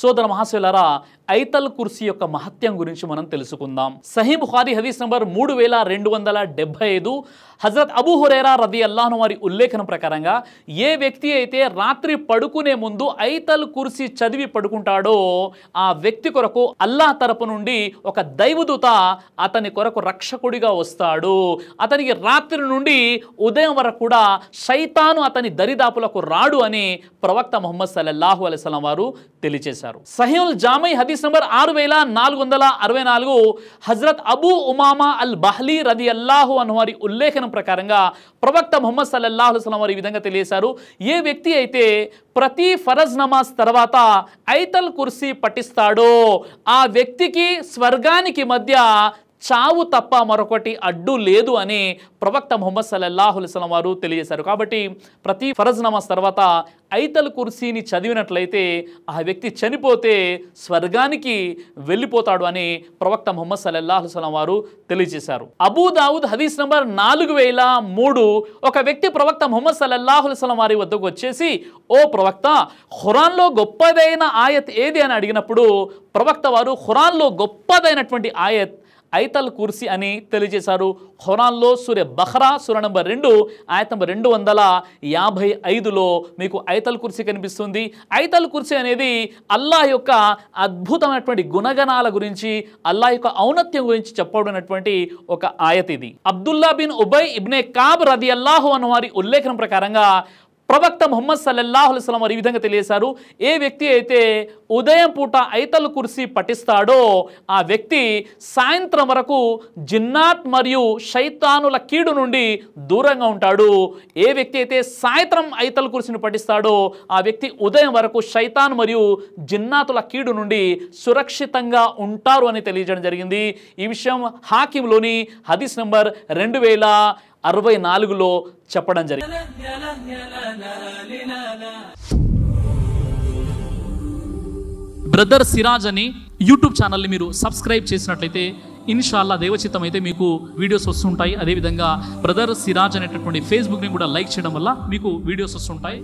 సోదర మహాశిలరా ఐతల్ కుర్సీ యొక్క మహత్యం గురించి మనం తెలుసుకుందాం సహీ బుఖారీ హదీస్ నంబర్ మూడు వేల రెండు వందల డెబ్బై ఐదు హజరత్ అబు హురేరా రది అల్లాహను వారి ఉల్లేఖన ప్రకారంగా ఏ వ్యక్తి అయితే రాత్రి పడుకునే ముందు ఐతల్ కుర్సీ చదివి పడుకుంటాడో ఆ వ్యక్తి కొరకు అల్లాహ్ తరపు నుండి ఒక దైవదూత అతని కొరకు రక్షకుడిగా వస్తాడు అతనికి రాత్రి నుండి ఉదయం వరకు కూడా సైతాను అతని దరిదాపులకు రాడు అని ప్రవక్త మొహమ్మద్ సల్లల్లాహు అలెస్లం వారు తెలియజేశారు చేశారు సహీల్ జామై హదీస్ నంబర్ ఆరు వేల నాలుగు వందల అరవై నాలుగు హజరత్ అబూ ఉమామా అల్ బహ్లీ రది అల్లాహు అను వారి ఉల్లేఖనం ప్రకారంగా ప్రవక్త మొహమ్మద్ సల్లల్లాహు అసలం వారి విధంగా తెలియజేశారు ఏ వ్యక్తి అయితే ప్రతి ఫరజ్ నమాజ్ తర్వాత ఐతల్ కుర్సీ పఠిస్తాడో ఆ వ్యక్తికి స్వర్గానికి మధ్య చావు తప్ప మరొకటి అడ్డు లేదు అని ప్రవక్త ముహమ్మద్ సల్లల్లాహులిస్లం వారు తెలియజేశారు కాబట్టి ప్రతి ఫరజ్ నమాజ్ తర్వాత ఐతల్ కుర్సీని చదివినట్లయితే ఆ వ్యక్తి చనిపోతే స్వర్గానికి వెళ్ళిపోతాడు అని ప్రవక్త ముహమ్మద్ సల్లల్లాహులిస్లం వారు తెలియజేశారు అబూదావుద్ హదీస్ నంబర్ నాలుగు వేల మూడు ఒక వ్యక్తి ప్రవక్త ముహమ్మద్ సల్లల్లాహులిస్లం వారి వద్దకు వచ్చేసి ఓ ప్రవక్త ఖురాన్లో గొప్పదైన ఆయత్ ఏది అని అడిగినప్పుడు ప్రవక్త వారు ఖురాన్లో గొప్పదైనటువంటి ఆయత్ ఐతల్ కుర్సీ అని తెలియజేశారు ఖురాన్లో సూర్య బహ్రా సూర్య నంబర్ రెండు ఆయత నంబర్ రెండు వందల యాభై ఐదులో మీకు ఐతల్ కుర్సీ కనిపిస్తుంది ఐతల్ కుర్సీ అనేది అల్లాహ్ యొక్క అద్భుతమైనటువంటి గుణగణాల గురించి అల్లాహ్ యొక్క ఔన్నత్యం గురించి చెప్పబడినటువంటి ఒక ఆయత్ ఇది అబ్దుల్లా బిన్ ఉబై ఇబ్నే కాబ్ రది అల్లాహు అన్న వారి ఉల్లేఖనం ప్రకారంగా ప్రవక్త మొహమ్మద్ సల్లల్లాహుస్లం వారు ఈ విధంగా తెలియజేశారు ఏ వ్యక్తి అయితే ఉదయం పూట ఐతలు కుర్సీ పఠిస్తాడో ఆ వ్యక్తి సాయంత్రం వరకు జిన్నాత్ మరియు శైతానుల కీడు నుండి దూరంగా ఉంటాడు ఏ వ్యక్తి అయితే సాయంత్రం ఐతల కురిసిని పఠిస్తాడో ఆ వ్యక్తి ఉదయం వరకు శైతాన్ మరియు జిన్నాతుల కీడు నుండి సురక్షితంగా ఉంటారు అని తెలియజేయడం జరిగింది ఈ విషయం హాకింలోని హదీస్ నెంబర్ రెండు వేల అరవై నాలుగులో చెప్పడం జరిగింది బ్రదర్ సిరాజ్ అని యూట్యూబ్ ఛానల్ని మీరు సబ్స్క్రైబ్ చేసినట్లయితే ఇన్షాల్లా దేవచిత్తం అయితే మీకు వీడియోస్ వస్తుంటాయి అదేవిధంగా బ్రదర్ సిరాజ్ అనేటటువంటి ఫేస్బుక్ని కూడా లైక్ చేయడం వల్ల మీకు వీడియోస్ వస్తుంటాయి